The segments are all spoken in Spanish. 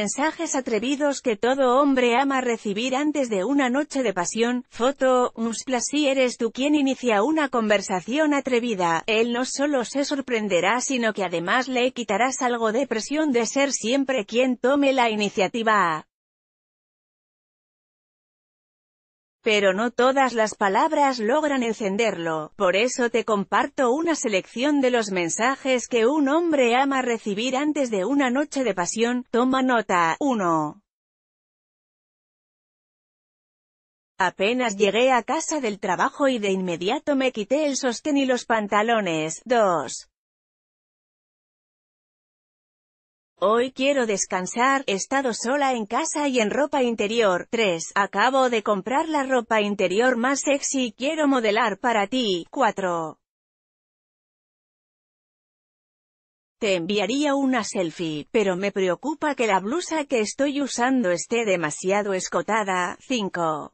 mensajes atrevidos que todo hombre ama recibir antes de una noche de pasión, foto, Umsplas si eres tú quien inicia una conversación atrevida, él no solo se sorprenderá sino que además le quitarás algo de presión de ser siempre quien tome la iniciativa. Pero no todas las palabras logran encenderlo, por eso te comparto una selección de los mensajes que un hombre ama recibir antes de una noche de pasión, toma nota, 1. Apenas llegué a casa del trabajo y de inmediato me quité el sostén y los pantalones, 2. Hoy quiero descansar, he estado sola en casa y en ropa interior. 3. Acabo de comprar la ropa interior más sexy y quiero modelar para ti. 4. Te enviaría una selfie, pero me preocupa que la blusa que estoy usando esté demasiado escotada. 5.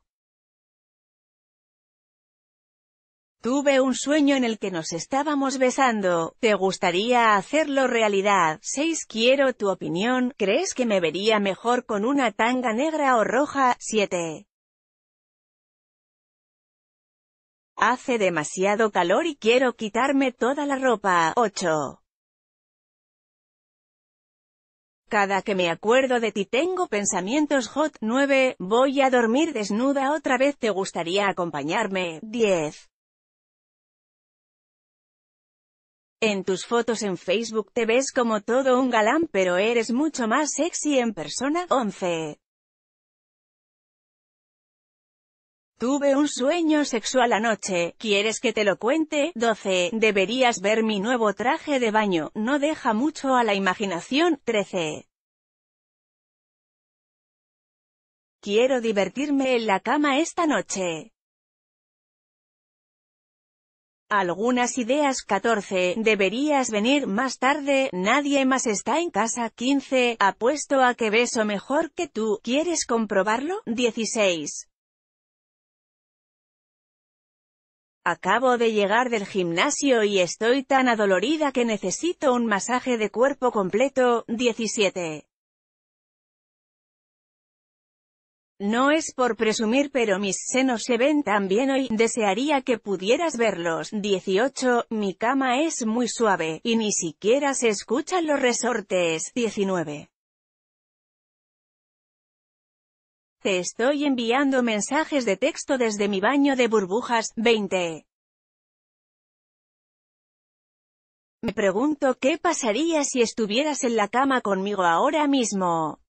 Tuve un sueño en el que nos estábamos besando. ¿Te gustaría hacerlo realidad? 6. Quiero tu opinión. ¿Crees que me vería mejor con una tanga negra o roja? 7. Hace demasiado calor y quiero quitarme toda la ropa. 8. Cada que me acuerdo de ti tengo pensamientos hot. 9. Voy a dormir desnuda otra vez. ¿Te gustaría acompañarme? 10. En tus fotos en Facebook te ves como todo un galán pero eres mucho más sexy en persona. 11. Tuve un sueño sexual anoche, ¿quieres que te lo cuente? 12. Deberías ver mi nuevo traje de baño, no deja mucho a la imaginación. 13. Quiero divertirme en la cama esta noche. Algunas ideas 14. Deberías venir más tarde, nadie más está en casa 15. Apuesto a que beso mejor que tú, ¿quieres comprobarlo? 16. Acabo de llegar del gimnasio y estoy tan adolorida que necesito un masaje de cuerpo completo. 17. No es por presumir pero mis senos se ven tan bien hoy, desearía que pudieras verlos. 18. Mi cama es muy suave, y ni siquiera se escuchan los resortes. 19. Te estoy enviando mensajes de texto desde mi baño de burbujas. 20. Me pregunto qué pasaría si estuvieras en la cama conmigo ahora mismo.